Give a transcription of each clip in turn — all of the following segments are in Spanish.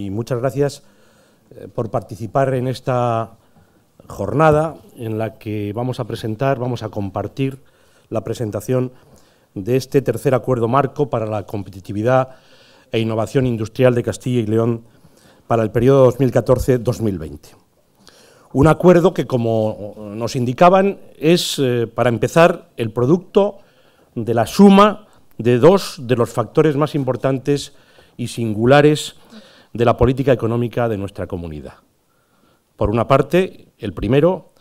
Y muchas gracias eh, por participar en esta jornada en la que vamos a presentar, vamos a compartir la presentación de este tercer acuerdo marco para la competitividad e innovación industrial de Castilla y León para el periodo 2014-2020. Un acuerdo que, como nos indicaban, es, eh, para empezar, el producto de la suma de dos de los factores más importantes y singulares de la política económica de nuestra comunidad. Por una parte, el primero,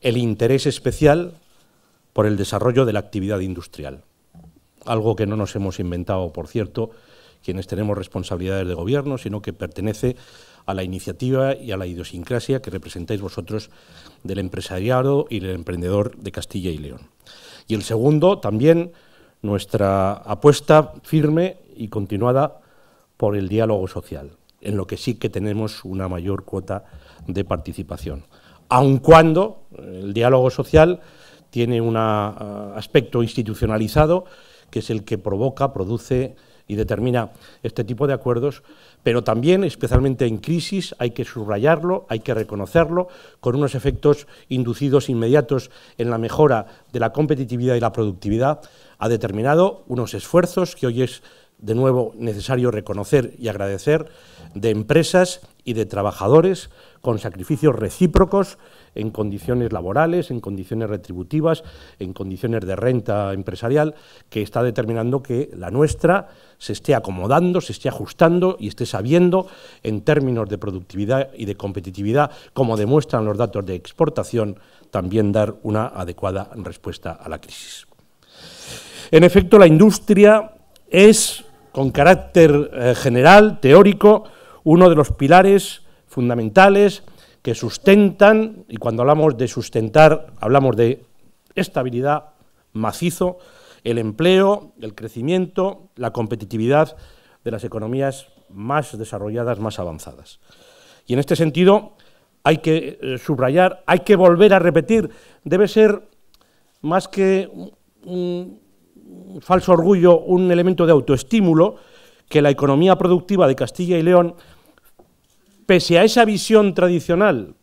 el interés especial por el desarrollo de la actividad industrial, algo que no nos hemos inventado, por cierto, quienes tenemos responsabilidades de gobierno, sino que pertenece a la iniciativa y a la idiosincrasia que representáis vosotros del empresariado y del emprendedor de Castilla y León. Y el segundo, también nuestra apuesta firme y continuada por el diálogo social, en lo que sí que tenemos una mayor cuota de participación. Aun cuando eh, el diálogo social tiene un eh, aspecto institucionalizado, que es el que provoca, produce y determina este tipo de acuerdos, pero también, especialmente en crisis, hay que subrayarlo, hay que reconocerlo, con unos efectos inducidos inmediatos en la mejora de la competitividad y la productividad, ha determinado unos esfuerzos que hoy es de nuevo necesario reconocer y agradecer, de empresas y de trabajadores con sacrificios recíprocos en condiciones laborales, en condiciones retributivas, en condiciones de renta empresarial, que está determinando que la nuestra se esté acomodando, se esté ajustando y esté sabiendo en términos de productividad y de competitividad, como demuestran los datos de exportación, también dar una adecuada respuesta a la crisis. En efecto, la industria es con carácter eh, general, teórico, uno de los pilares fundamentales que sustentan, y cuando hablamos de sustentar, hablamos de estabilidad macizo, el empleo, el crecimiento, la competitividad de las economías más desarrolladas, más avanzadas. Y en este sentido hay que eh, subrayar, hay que volver a repetir, debe ser más que un, falso orgullo un elemento de autoestímulo que la economía productiva de Castilla y León, pese a esa visión tradicional,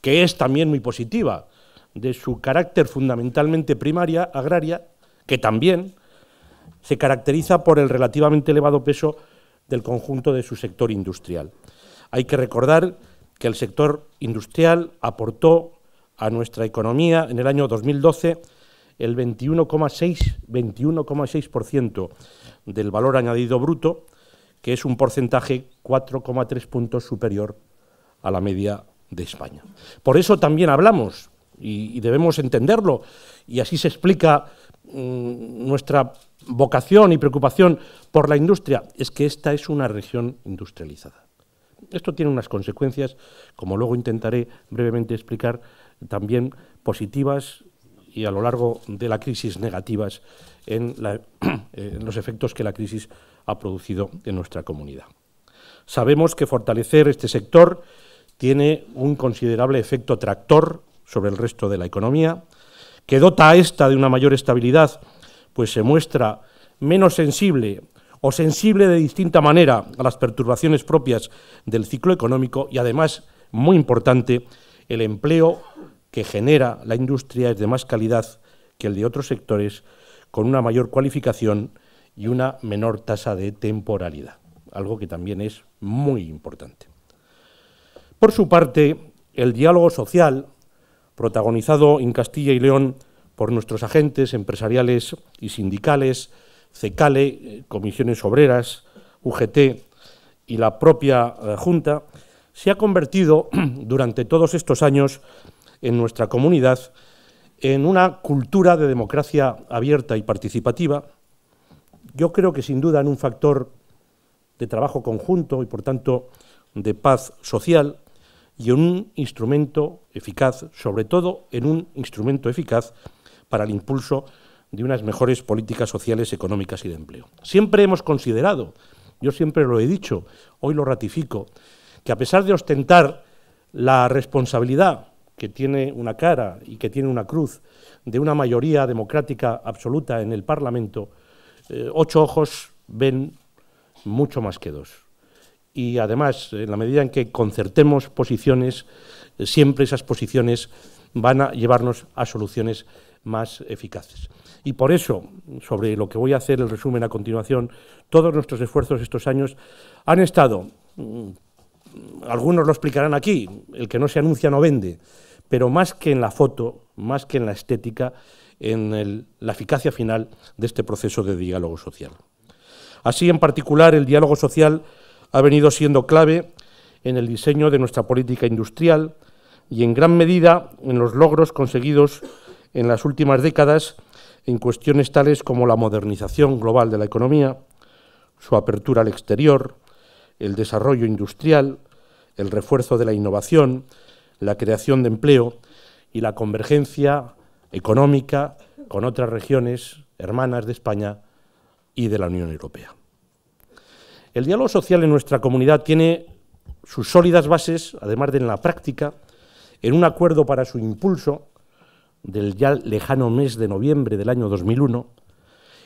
que es también muy positiva, de su carácter fundamentalmente primaria, agraria, que también se caracteriza por el relativamente elevado peso del conjunto de su sector industrial. Hay que recordar que el sector industrial aportó a nuestra economía en el año 2012 el 21,6% 21 del valor añadido bruto, que es un porcentaje 4,3 puntos superior a la media de España. Por eso también hablamos y, debemos entenderlo, y así se explica mm, nuestra vocación y preocupación por la industria, es que esta es una región industrializada. Esto tiene unas consecuencias, como luego intentaré brevemente explicar, también positivas y a lo largo de la crisis negativas eh, en, los efectos que la crisis ha producido en nuestra comunidad. Sabemos que fortalecer este sector tiene un considerable efecto tractor sobre el resto de la economía, que dota a esta de una mayor estabilidad, pues se muestra menos sensible o sensible de distinta manera a las perturbaciones propias del ciclo económico y además, muy importante, el empleo que genera la industria es de más calidad que el de otros sectores, con una mayor cualificación y una menor tasa de temporalidad, algo que también es muy importante. Por su parte, el diálogo social, protagonizado en Castilla y León por nuestros agentes empresariales y sindicales, CECALE, Comisiones Obreras, UGT y la propia eh, Junta, se ha convertido durante todos estos años en nuestra comunidad en una cultura de democracia abierta y participativa, yo creo que sin duda en un factor de trabajo conjunto y por tanto de paz social y en un instrumento eficaz, sobre todo en un instrumento eficaz para el impulso de unas mejores políticas sociales, económicas y de empleo. Siempre hemos considerado, yo siempre lo he dicho, hoy lo ratifico, que a pesar de ostentar la responsabilidad que tiene una cara y que tiene una cruz de una mayoría democrática absoluta en el Parlamento, eh, ocho ojos ven mucho más que dos. Y además, en la medida en que concertemos posiciones, eh, siempre esas posiciones van a llevarnos a soluciones más eficaces. Y por eso, sobre lo que voy a hacer el resumen a continuación, todos nuestros esfuerzos estos años han estado, mm, algunos lo explicarán aquí, el que no se anuncia no vende, pero más que en la foto, más que en la estética, en la eficacia final de este proceso de diálogo social. Así, en particular, el diálogo social ha venido siendo clave en el diseño de nuestra política industrial y en gran medida en los logros conseguidos en las últimas décadas en cuestiones tales como la modernización global de la economía, su apertura al exterior, el desarrollo industrial, el refuerzo de la innovación, la creación de empleo y la convergencia económica con otras regiones hermanas de España y de la Unión Europea. El diálogo social en nuestra comunidad tiene sus sólidas bases, además de en la práctica, en un acuerdo para su impulso del ya lejano mes de noviembre del año 2001,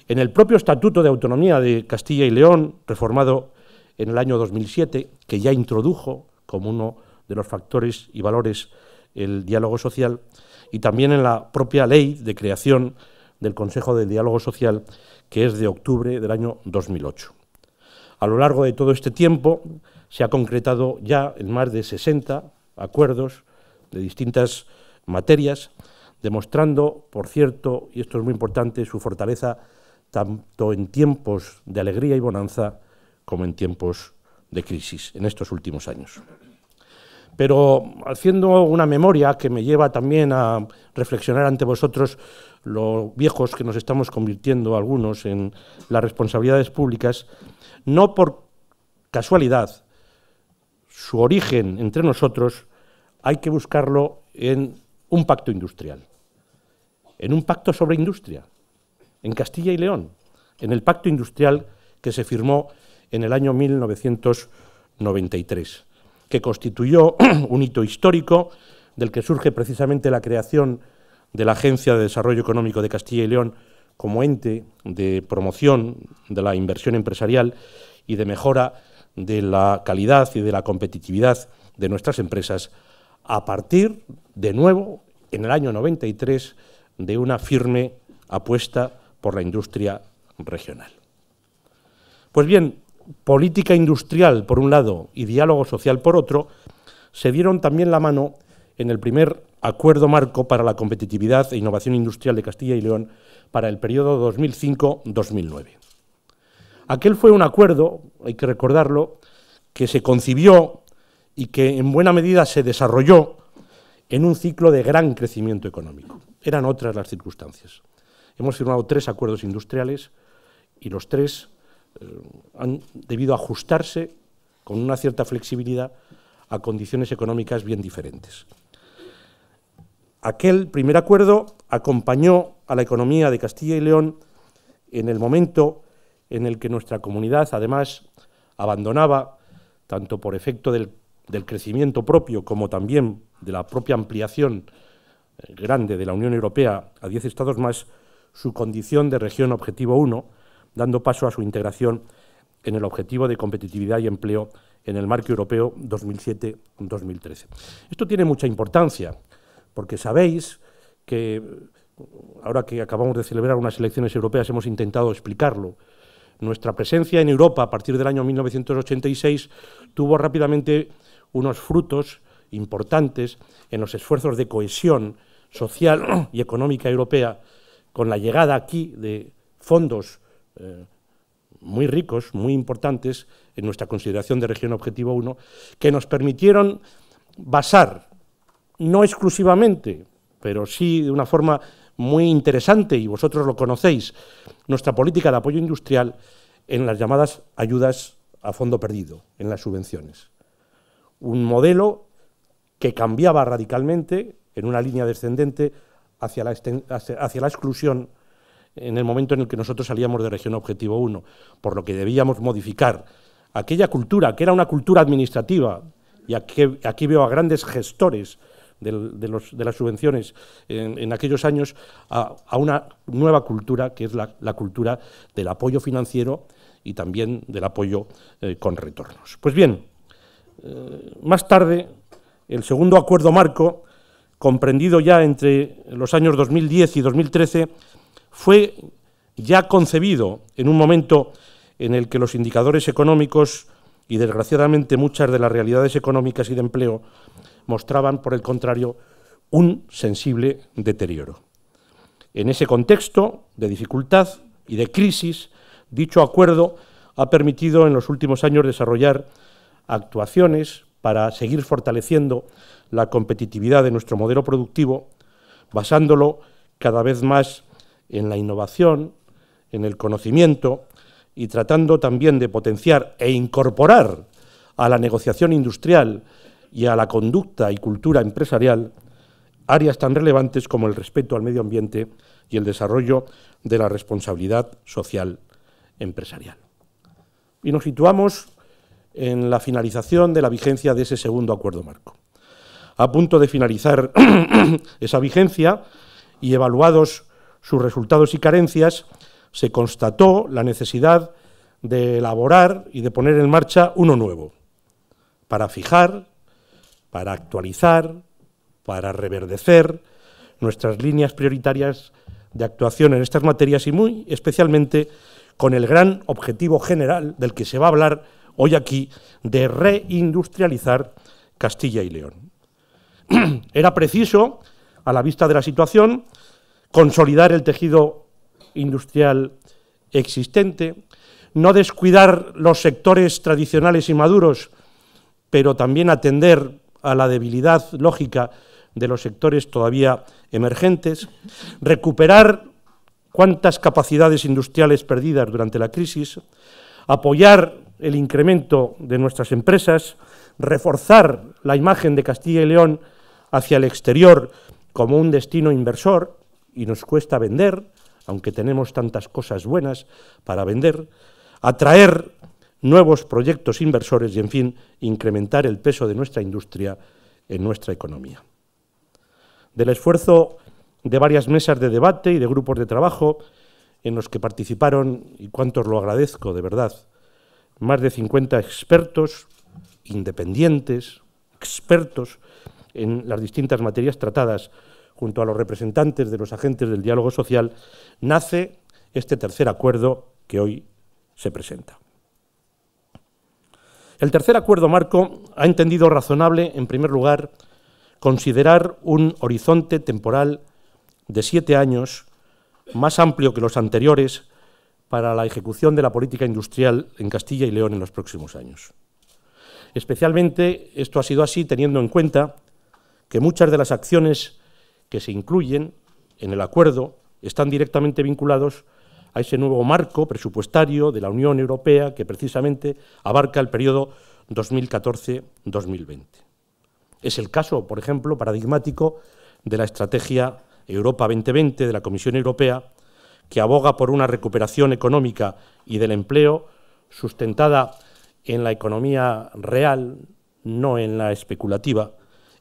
en el propio Estatuto de Autonomía de Castilla y León, reformado en el año 2007, que ya introdujo como uno de los factores y valores el diálogo social, y también en la propia ley de creación del Consejo del Diálogo Social, que es de octubre del año 2008. A lo largo de todo este tiempo se ha concretado ya en más de 60 acuerdos de distintas materias, demostrando, por cierto, y esto es muy importante, su fortaleza tanto en tiempos de alegría y bonanza como en tiempos de crisis en estos últimos años. Pero haciendo una memoria que me lleva también a reflexionar ante vosotros los viejos que nos estamos convirtiendo algunos en las responsabilidades públicas, no por casualidad, su origen entre nosotros hay que buscarlo en un pacto industrial, en un pacto sobre industria, en Castilla y León, en el pacto industrial que se firmó en el año 1993 que constituyó un hito histórico del que surge precisamente la creación de la Agencia de Desarrollo Económico de Castilla y León como ente de promoción de la inversión empresarial y de mejora de la calidad y de la competitividad de nuestras empresas a partir, de nuevo, en el año 93, de una firme apuesta por la industria regional. Pues bien, política industrial por un lado y diálogo social por otro, se dieron también la mano en el primer Acuerdo Marco para la Competitividad e Innovación Industrial de Castilla y León para el periodo 2005-2009. Aquel fue un acuerdo, hay que recordarlo, que se concibió y que en buena medida se desarrolló en un ciclo de gran crecimiento económico. Eran otras las circunstancias. Hemos firmado tres acuerdos industriales y los tres han debido ajustarse con una cierta flexibilidad a condiciones económicas bien diferentes. Aquel primer acuerdo acompañó a la economía de Castilla y León en el momento en el que nuestra comunidad, además, abandonaba, tanto por efecto del, crecimiento propio como también de la propia ampliación eh, grande de la Unión Europea a 10 estados más, su condición de región objetivo 1, dando paso a su integración en el objetivo de competitividad y empleo en el marco europeo 2007-2013. Esto tiene mucha importancia, porque sabéis que ahora que acabamos de celebrar unas elecciones europeas hemos intentado explicarlo. Nuestra presencia en Europa a partir del año 1986 tuvo rápidamente unos frutos importantes en los esfuerzos de cohesión social y económica europea con la llegada aquí de fondos eh, muy ricos, muy importantes en nuestra consideración de región objetivo 1, que nos permitieron basar, no exclusivamente, pero sí de una forma muy interesante, y vosotros lo conocéis, nuestra política de apoyo industrial en las llamadas ayudas a fondo perdido, en las subvenciones. Un modelo que cambiaba radicalmente en una línea descendente hacia la exclusión en el momento en el que nosotros salíamos de región objetivo 1, por lo que debíamos modificar aquella cultura, que era una cultura administrativa, y aquí, veo a grandes gestores de, las subvenciones en, aquellos años, a, una nueva cultura, que es la, cultura del apoyo financiero y también del apoyo eh, con retornos. Pues bien, eh, más tarde, el segundo acuerdo marco, comprendido ya entre los años 2010 y 2013, fue ya concebido en un momento en el que los indicadores económicos y desgraciadamente muchas de las realidades económicas y de empleo mostraban, por el contrario, un sensible deterioro. En ese contexto de dificultad y de crisis, dicho acuerdo ha permitido en los últimos años desarrollar actuaciones para seguir fortaleciendo la competitividad de nuestro modelo productivo, basándolo cada vez más en la innovación, en el conocimiento y tratando también de potenciar e incorporar a la negociación industrial y a la conducta y cultura empresarial áreas tan relevantes como el respeto al medio ambiente y el desarrollo de la responsabilidad social empresarial. Y nos situamos en la finalización de la vigencia de ese segundo acuerdo marco. A punto de finalizar esa vigencia y evaluados sus resultados y carencias, se constató la necesidad de elaborar y de poner en marcha uno nuevo, para fijar, para actualizar, para reverdecer nuestras líneas prioritarias de actuación en estas materias y muy especialmente con el gran objetivo general del que se va a hablar hoy aquí, de reindustrializar Castilla y León. Era preciso, a la vista de la situación, consolidar el tejido industrial existente, no descuidar los sectores tradicionales y maduros, pero también atender a la debilidad lógica de los sectores todavía emergentes, recuperar cuantas capacidades industriales perdidas durante la crisis, apoyar el incremento de nuestras empresas, reforzar la imagen de Castilla y León hacia el exterior como un destino inversor, y nos cuesta vender, aunque tenemos tantas cosas buenas para vender, atraer nuevos proyectos inversores y, en fin, incrementar el peso de nuestra industria en nuestra economía. Del esfuerzo de varias mesas de debate y de grupos de trabajo en los que participaron, y cuántos lo agradezco de verdad, más de 50 expertos independientes, expertos en las distintas materias tratadas junto a los representantes de los agentes del diálogo social, nace este tercer acuerdo que hoy se presenta. El tercer acuerdo marco ha entendido razonable, en primer lugar, considerar un horizonte temporal de siete años más amplio que los anteriores para la ejecución de la política industrial en Castilla y León en los próximos años. Especialmente esto ha sido así teniendo en cuenta que muchas de las acciones que se incluyen en el acuerdo están directamente vinculados a ese nuevo marco presupuestario de la Unión Europea que precisamente abarca el periodo 2014-2020. Es el caso, por ejemplo, paradigmático de la estrategia Europa 2020 de la Comisión Europea, que aboga por una recuperación económica y del empleo sustentada en la economía real, no en la especulativa,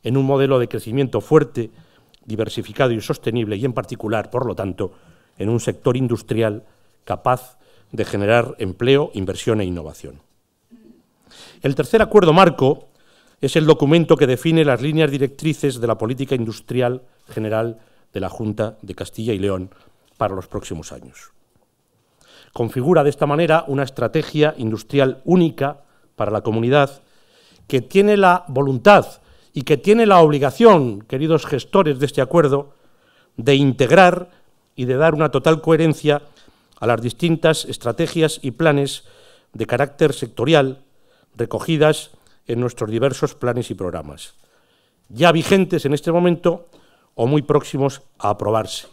en un modelo de crecimiento fuerte diversificado y sostenible y en particular, por lo tanto, en un sector industrial capaz de generar empleo, inversión e innovación. El tercer acuerdo marco es el documento que define las líneas directrices de la política industrial general de la Junta de Castilla y León para los próximos años. Configura de esta manera una estrategia industrial única para la comunidad que tiene la voluntad y que tiene la obligación, queridos gestores de este acuerdo, de integrar y de dar una total coherencia a las distintas estrategias y planes de carácter sectorial recogidas en nuestros diversos planes y programas, ya vigentes en este momento o muy próximos a aprobarse,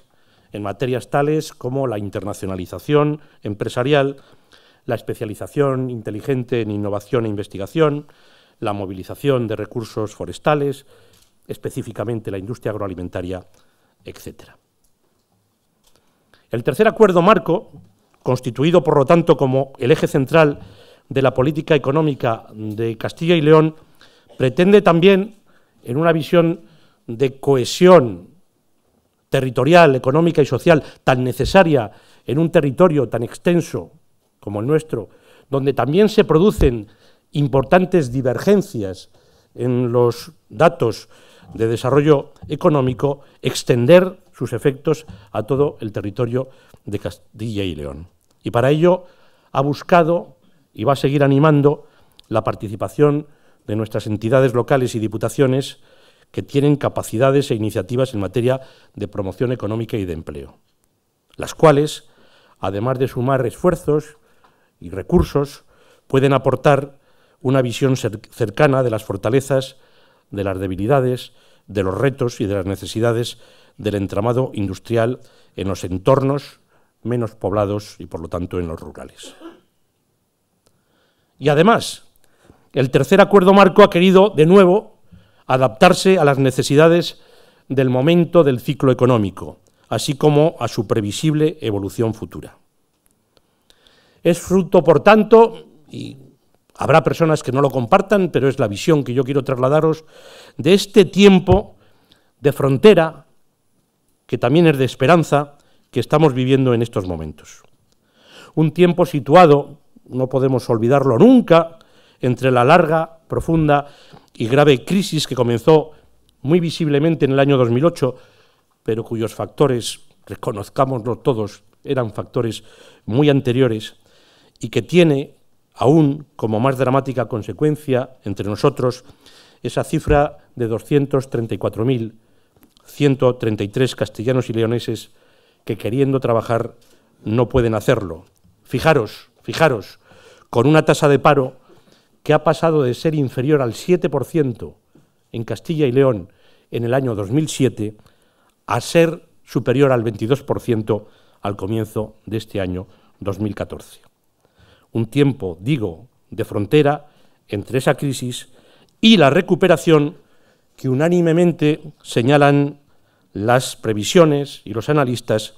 en materias tales como la internacionalización empresarial, la especialización inteligente en innovación e investigación, la movilización de recursos forestales, específicamente la industria agroalimentaria, etc. El tercer acuerdo marco, constituido por lo tanto como el eje central de la política económica de Castilla y León, pretende también, en una visión de cohesión territorial, económica y social tan necesaria en un territorio tan extenso como el nuestro, donde también se producen importantes divergencias en los datos de desarrollo económico, extender sus efectos a todo el territorio de Castilla y León. Y para ello ha buscado y va a seguir animando la participación de nuestras entidades locales y diputaciones que tienen capacidades e iniciativas en materia de promoción económica y de empleo, las cuales, además de sumar esfuerzos y recursos, pueden aportar una visión cercana de las fortalezas, de las debilidades, de los retos y de las necesidades del entramado industrial en los entornos menos poblados y por lo tanto en los rurales. Y además, el tercer acuerdo marco ha querido, de nuevo, adaptarse a las necesidades del momento del ciclo económico, así como a su previsible evolución futura. Es fruto, por tanto, y Habrá personas que no lo compartan, pero es la visión que yo quiero trasladaros de este tiempo de frontera, que también es de esperanza, que estamos viviendo en estos momentos. Un tiempo situado, no podemos olvidarlo nunca, entre la larga, profunda y grave crisis que comenzó muy visiblemente en el año 2008, pero cuyos factores, reconozcámoslo todos, eran factores muy anteriores y que tiene Aún como más dramática consecuencia entre nosotros, esa cifra de 234.133 castellanos y leoneses que queriendo trabajar no pueden hacerlo. Fijaros, fijaros, con una tasa de paro que ha pasado de ser inferior al 7% en Castilla y León en el año 2007 a ser superior al 22% al comienzo de este año 2014 un tiempo, digo, de frontera entre esa crisis y la recuperación que unánimemente señalan las previsiones y los analistas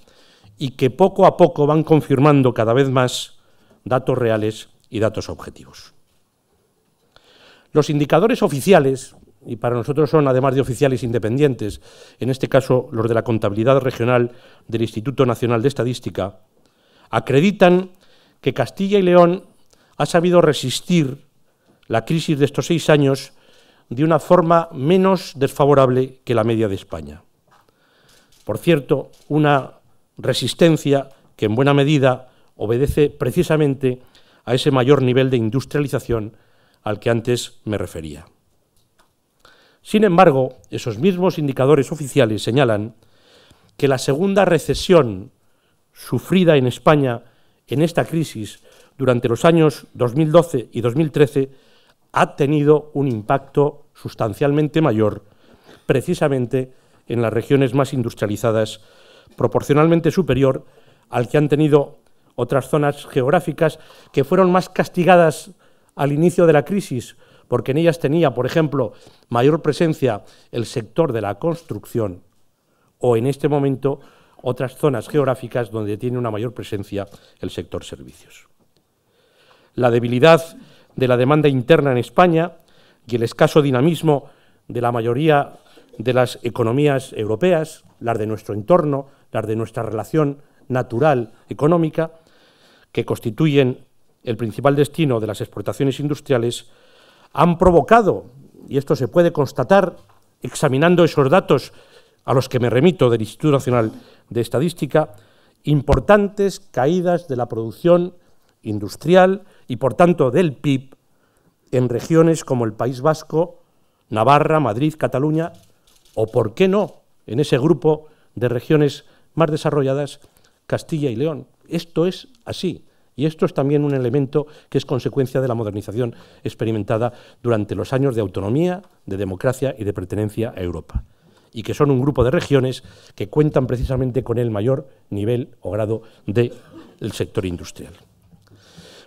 y que poco a poco van confirmando cada vez más datos reales y datos objetivos. Los indicadores oficiales, y para nosotros son además de oficiales independientes, en este caso los de la contabilidad regional del Instituto Nacional de Estadística, acreditan que Castilla y León ha sabido resistir la crisis de estos seis años de una forma menos desfavorable que la media de España. Por cierto, una resistencia que en buena medida obedece precisamente a ese mayor nivel de industrialización al que antes me refería. Sin embargo, esos mismos indicadores oficiales señalan que la segunda recesión sufrida en España en esta crisis durante los años 2012 y 2013 ha tenido un impacto sustancialmente mayor, precisamente en las regiones más industrializadas, proporcionalmente superior al que han tenido otras zonas geográficas que fueron más castigadas al inicio de la crisis, porque en ellas tenía, por ejemplo, mayor presencia el sector de la construcción o en este momento otras zonas geográficas donde tiene una mayor presencia el sector servicios. La debilidad de la demanda interna en España y el escaso dinamismo de la mayoría de las economías europeas, las de nuestro entorno, las de nuestra relación natural económica, que constituyen el principal destino de las exportaciones industriales, han provocado, y esto se puede constatar examinando esos datos a los que me remito del Instituto Nacional de Estadística, importantes caídas de la producción industrial y, por tanto, del PIB en regiones como el País Vasco, Navarra, Madrid, Cataluña o, por qué no, en ese grupo de regiones más desarrolladas, Castilla y León. Esto es así. Y esto es también un elemento que es consecuencia de la modernización experimentada durante los años de autonomía, de democracia y de pertenencia a Europa y que son un grupo de regiones que cuentan precisamente con el mayor nivel o grado del sector industrial.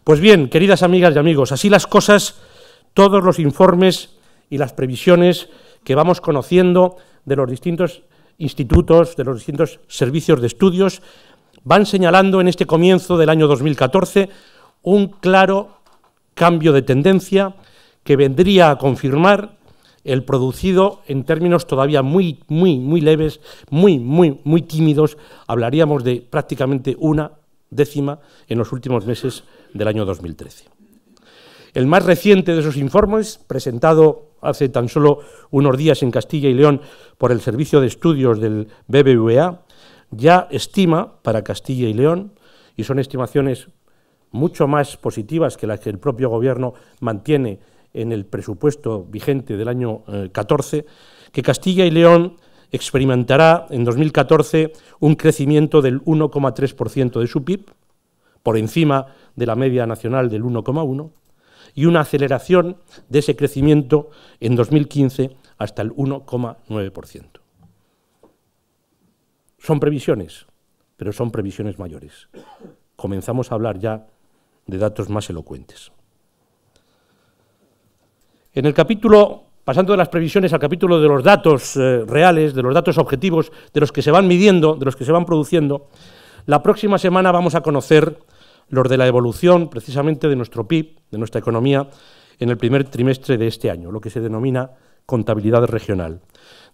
Pues bien, queridas amigas y amigos, así las cosas, todos los informes y las previsiones que vamos conociendo de los distintos institutos, de los distintos servicios de estudios, van señalando en este comienzo del año 2014 un claro cambio de tendencia que vendría a confirmar el producido en términos todavía muy, muy, muy leves, muy, muy, muy tímidos, hablaríamos de prácticamente una décima en los últimos meses del año 2013. El más reciente de esos informes, presentado hace tan solo unos días en Castilla y León por el Servicio de Estudios del BBVA, ya estima para Castilla y León, y son estimaciones mucho más positivas que las que el propio Gobierno mantiene en el presupuesto vigente del año 2014 eh, 14, que Castilla y León experimentará en 2014 un crecimiento del 1,3% de su PIB, por encima de la media nacional del 1,1%, y una aceleración de ese crecimiento en 2015 hasta el 1,9%. Son previsiones, pero son previsiones mayores. Comenzamos a hablar ya de datos más elocuentes. En el capítulo, pasando de las previsiones al capítulo de los datos eh, reales, de los datos objetivos, de los que se van midiendo, de los que se van produciendo, la próxima semana vamos a conocer los de la evolución precisamente de nuestro PIB, de nuestra economía, en el primer trimestre de este año, lo que se denomina contabilidad regional,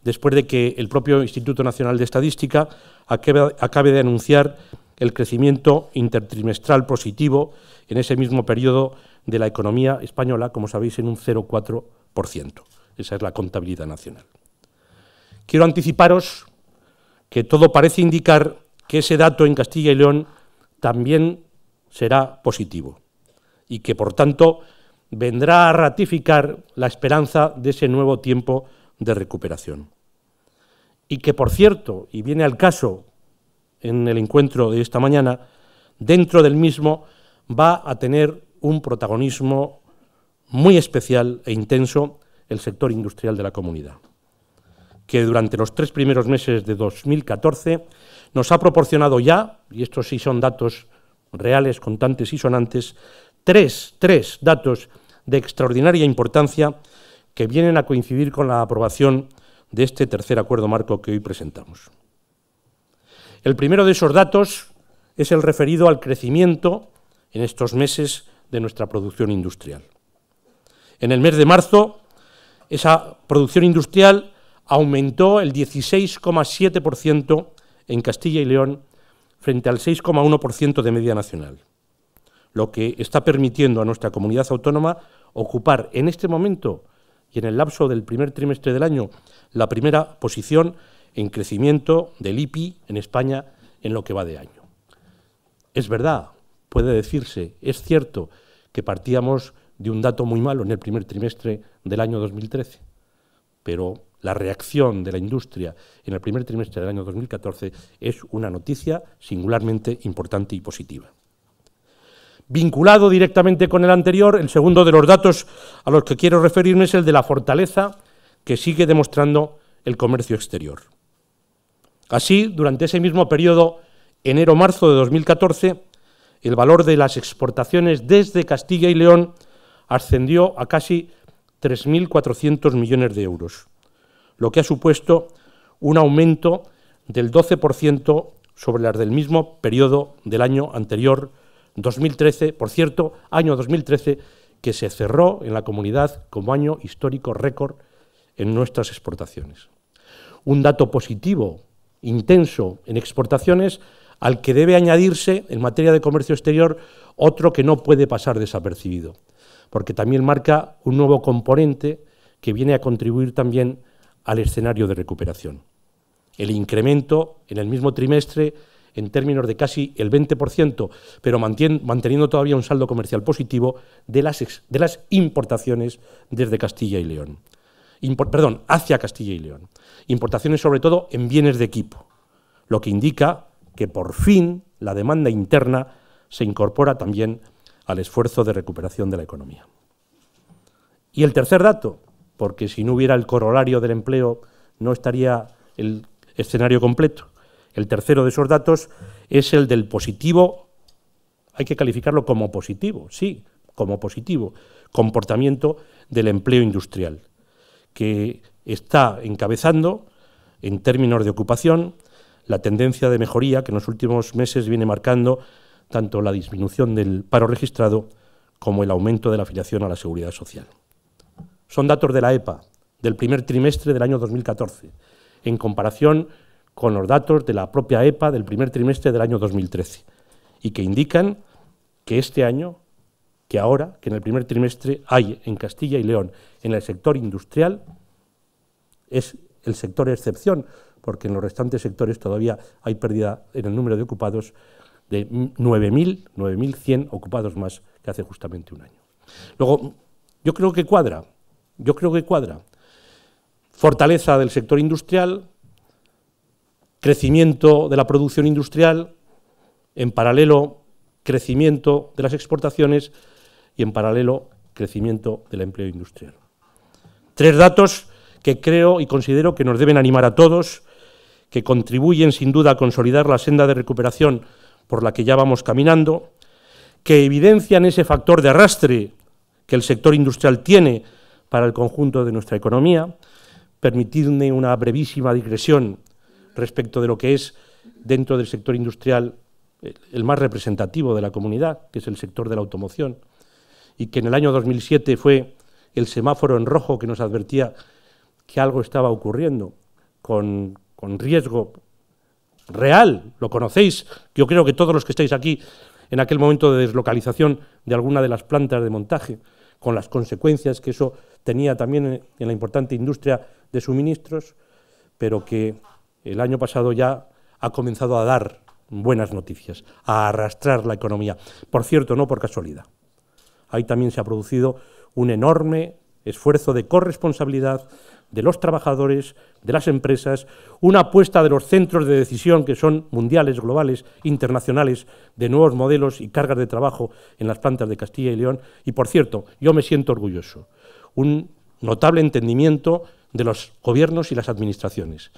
después de que el propio Instituto Nacional de Estadística acabe de anunciar el crecimiento intertrimestral positivo en ese mismo periodo de la economía española, como sabéis, en un 0,4%. Esa es la contabilidad nacional. Quiero anticiparos que todo parece indicar que ese dato en Castilla y León también será positivo y que, por tanto, vendrá a ratificar la esperanza de ese nuevo tiempo de recuperación. Y que, por cierto, y viene al caso en el encuentro de esta mañana, dentro del mismo va a tener un protagonismo muy especial e intenso el sector industrial de la comunidad, que durante los tres primeros meses de 2014 nos ha proporcionado ya, y estos sí son datos reales, contantes y sonantes, tres, tres datos de extraordinaria importancia que vienen a coincidir con la aprobación de este tercer acuerdo marco que hoy presentamos. El primero de esos datos es el referido al crecimiento en estos meses de nuestra producción industrial. En el mes de marzo, esa producción industrial aumentó el 16,7% en Castilla y León frente al 6,1% de media nacional, lo que está permitiendo a nuestra comunidad autónoma ocupar en este momento y en el lapso del primer trimestre del año la primera posición en crecimiento del IPI en España en lo que va de año. Es verdad, puede decirse, es cierto que partíamos de un dato muy malo en el primer trimestre del año 2013, pero la reacción de la industria en el primer trimestre del año 2014 es una noticia singularmente importante y positiva. Vinculado directamente con el anterior, el segundo de los datos a los que quiero referirme es el de la fortaleza que sigue demostrando el comercio exterior. Así, durante ese mismo periodo, enero-marzo de 2014, el valor de las exportaciones desde Castilla y León ascendió a casi 3.400 millones de euros, lo que ha supuesto un aumento del 12% sobre las del mismo periodo del año anterior, 2013, por cierto, año 2013 que se cerró en la comunidad como año histórico récord en nuestras exportaciones. Un dato positivo, intenso en exportaciones, al que debe añadirse, en materia de comercio exterior, otro que no puede pasar desapercibido, porque también marca un nuevo componente que viene a contribuir también al escenario de recuperación. El incremento en el mismo trimestre en términos de casi el 20%, pero manteniendo todavía un saldo comercial positivo de las, importaciones desde Castilla y León. perdón, hacia Castilla y León. Importaciones sobre todo en bienes de equipo, lo que indica que por fin la demanda interna se incorpora también al esfuerzo de recuperación de la economía. Y el tercer dato, porque si no hubiera el corolario del empleo no estaría el escenario completo. El tercero de esos datos es el del positivo, hay que calificarlo como positivo, sí, como positivo, comportamiento del empleo industrial, que está encabezando en términos de ocupación la tendencia de mejoría que en los últimos meses viene marcando tanto la disminución del paro registrado como el aumento de la afiliación a la seguridad social. Son datos de la EPA del primer trimestre del año 2014, en comparación con los datos de la propia EPA del primer trimestre del año 2013, y que indican que este año, que ahora, que en el primer trimestre hay en Castilla y León, en el sector industrial, es el sector excepción, porque en los restantes sectores todavía hay pérdida en el número de ocupados de 9.100 ocupados más que hace justamente un año. Luego, yo creo que cuadra, yo creo que cuadra. Fortaleza del sector industrial, crecimiento de la producción industrial, en paralelo crecimiento de las exportaciones y en paralelo crecimiento del empleo industrial. Tres datos que creo y considero que nos deben animar a todos que contribuyen sin duda a consolidar la senda de recuperación por la que ya vamos caminando, que evidencian ese factor de arrastre que el sector industrial tiene para el conjunto de nuestra economía. Permitidme una brevísima digresión respecto de lo que es dentro del sector industrial el más representativo de la comunidad, que es el sector de la automoción, y que en el año 2007 fue el semáforo en rojo que nos advertía que algo estaba ocurriendo con, con riesgo real, lo conocéis, yo creo que todos los que estáis aquí en aquel momento de deslocalización de alguna de las plantas de montaje, con las consecuencias que eso tenía también en la importante industria de suministros, pero que el año pasado ya ha comenzado a dar buenas noticias, a arrastrar la economía. Por cierto, no por casualidad. Ahí también se ha producido un enorme esfuerzo de corresponsabilidad de los trabajadores, de las empresas, una apuesta de los centros de decisión que son mundiales, globales, internacionales, de nuevos modelos y cargas de trabajo en las plantas de Castilla y León. Y por cierto, yo me siento orgulloso, un notable entendimiento de los gobiernos y las administraciones,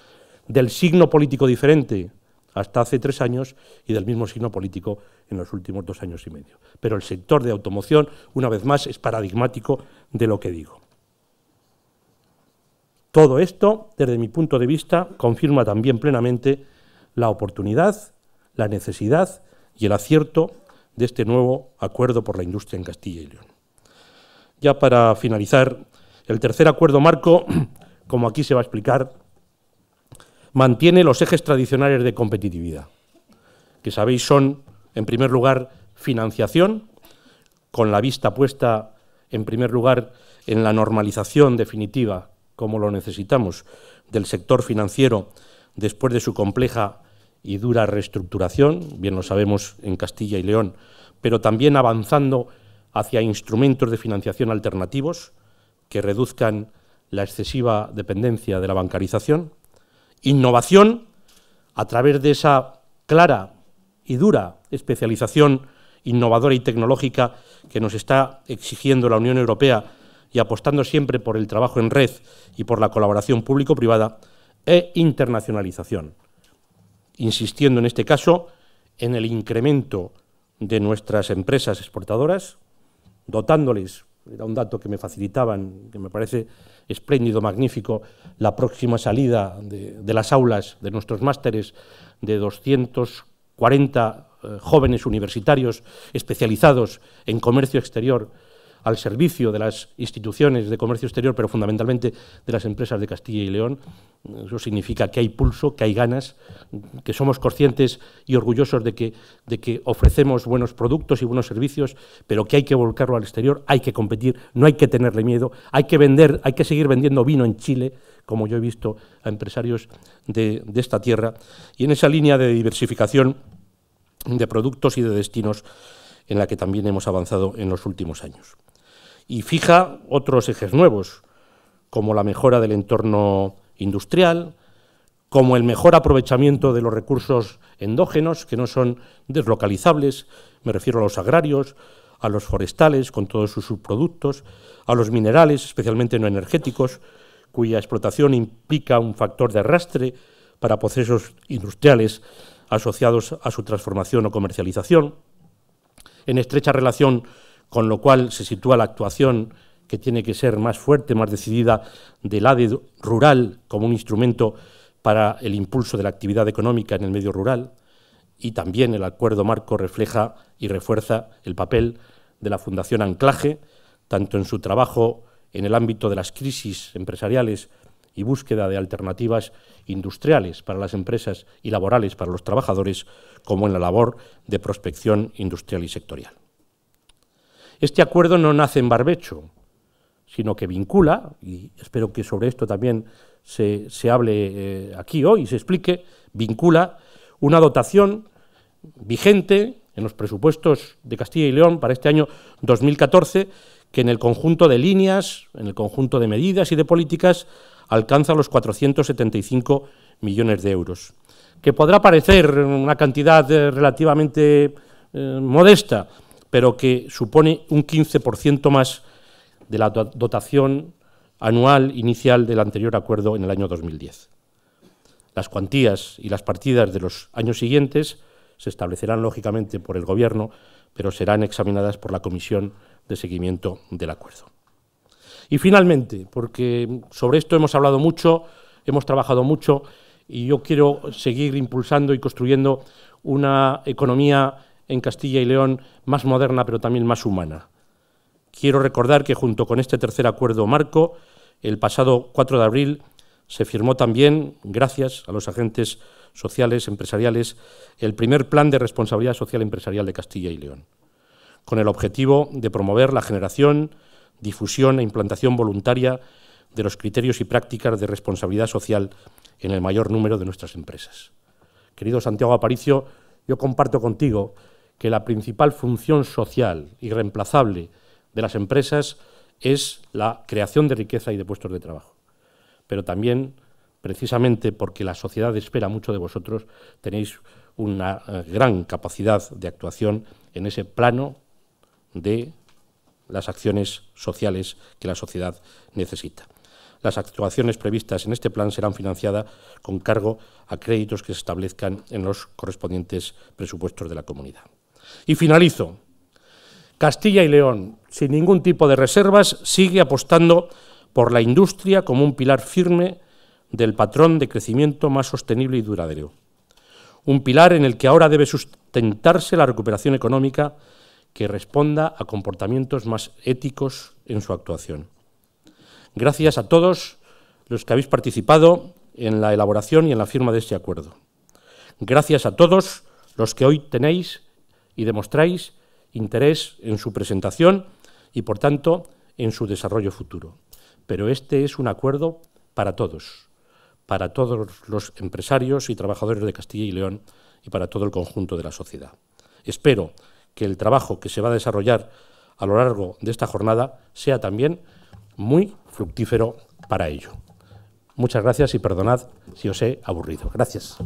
del signo político diferente hasta hace tres años y del mismo signo político en los últimos dos años y medio. Pero el sector de automoción, una vez más, es paradigmático de lo que digo. Todo esto, desde mi punto de vista, confirma también plenamente la oportunidad, la necesidad y el acierto de este nuevo acuerdo por la industria en Castilla y León. Ya para finalizar, el tercer acuerdo marco, como aquí se va a explicar, mantiene los ejes tradicionales de competitividad, que sabéis son, en primer lugar, financiación, con la vista puesta, en primer lugar, en la normalización definitiva como lo necesitamos, del sector financiero después de su compleja y dura reestructuración, bien lo sabemos en Castilla y León, pero también avanzando hacia instrumentos de financiación alternativos que reduzcan la excesiva dependencia de la bancarización, innovación a través de esa clara y dura especialización innovadora y tecnológica que nos está exigiendo la Unión Europea y apostando siempre por el trabajo en red y por la colaboración público-privada e internacionalización, insistiendo en este caso en el incremento de nuestras empresas exportadoras, dotándoles, era un dato que me facilitaban, que me parece espléndido, magnífico, la próxima salida de, las aulas de nuestros másteres de 240 eh, jóvenes universitarios especializados en comercio exterior al servicio de las instituciones de comercio exterior, pero fundamentalmente de las empresas de Castilla y León. Eso significa que hay pulso, que hay ganas, que somos conscientes y orgullosos de que, ofrecemos buenos productos y buenos servicios, pero que hay que volcarlo al exterior, hay que competir, no hay que tenerle miedo, hay que vender, hay que seguir vendiendo vino en Chile, como yo he visto a empresarios de esta tierra. Y en esa línea de diversificación de productos y de destinos en la que también hemos avanzado en los últimos años y fija otros ejes nuevos, como la mejora del entorno industrial, como el mejor aprovechamiento de los recursos endógenos, que no son deslocalizables, me refiero a los agrarios, a los forestales con todos sus subproductos, a los minerales, especialmente no energéticos, cuya explotación implica un factor de arrastre para procesos industriales asociados a su transformación o comercialización, en estrecha relación con lo cual se sitúa la actuación que tiene que ser más fuerte, más decidida del ADE rural como un instrumento para el impulso de la actividad económica en el medio rural y también el acuerdo marco refleja y refuerza el papel de la Fundación Anclaje, tanto en su trabajo en el ámbito de las crisis empresariales y búsqueda de alternativas industriales para las empresas y laborales para los trabajadores, como en la labor de prospección industrial y sectorial. Este acuerdo no nace en barbecho, sino que vincula, y espero que sobre esto también se, hable eh, aquí hoy, se explique, vincula una dotación vigente en los presupuestos de Castilla y León para este año 2014, que en el conjunto de líneas, en el conjunto de medidas y de políticas, alcanza los 475 millones de euros. Que podrá parecer una cantidad eh, relativamente eh, modesta, pero que supone un 15% más de la dotación anual inicial del anterior acuerdo en el año 2010. Las cuantías y las partidas de los años siguientes se establecerán lógicamente por el Gobierno, pero serán examinadas por la Comisión de Seguimiento del Acuerdo. Y finalmente, porque sobre esto hemos hablado mucho, hemos trabajado mucho y yo quiero seguir impulsando y construyendo una economía en Castilla y León más moderna pero también más humana. Quiero recordar que junto con este tercer acuerdo marco, el pasado 4 de abril se firmó también, gracias a los agentes sociales, empresariales, el primer Plan de Responsabilidad Social Empresarial de Castilla y León, con el objetivo de promover la generación, difusión e implantación voluntaria de los criterios y prácticas de responsabilidad social en el mayor número de nuestras empresas. Querido Santiago Aparicio, yo comparto contigo que la principal función social y reemplazable de las empresas es la creación de riqueza y de puestos de trabajo. Pero también, precisamente porque la sociedad espera mucho de vosotros, tenéis una eh, gran capacidad de actuación en ese plano de las acciones sociales que la sociedad necesita. Las actuaciones previstas en este plan serán financiadas con cargo a créditos que se establezcan en los correspondientes presupuestos de la comunidad. Y finalizo. Castilla y León, sin ningún tipo de reservas, sigue apostando por la industria como un pilar firme del patrón de crecimiento más sostenible y duradero. Un pilar en el que ahora debe sustentarse la recuperación económica que responda a comportamientos más éticos en su actuación. Gracias a todos los que habéis participado en la elaboración y en la firma de este acuerdo. Gracias a todos los que hoy tenéis y demostráis interés en su presentación y, por tanto, en su desarrollo futuro. Pero este es un acuerdo para todos, para todos los empresarios y trabajadores de Castilla y León y para todo el conjunto de la sociedad. Espero que el trabajo que se va a desarrollar a lo largo de esta jornada sea también muy fructífero para ello. Muchas gracias y perdonad si os he aburrido. Gracias.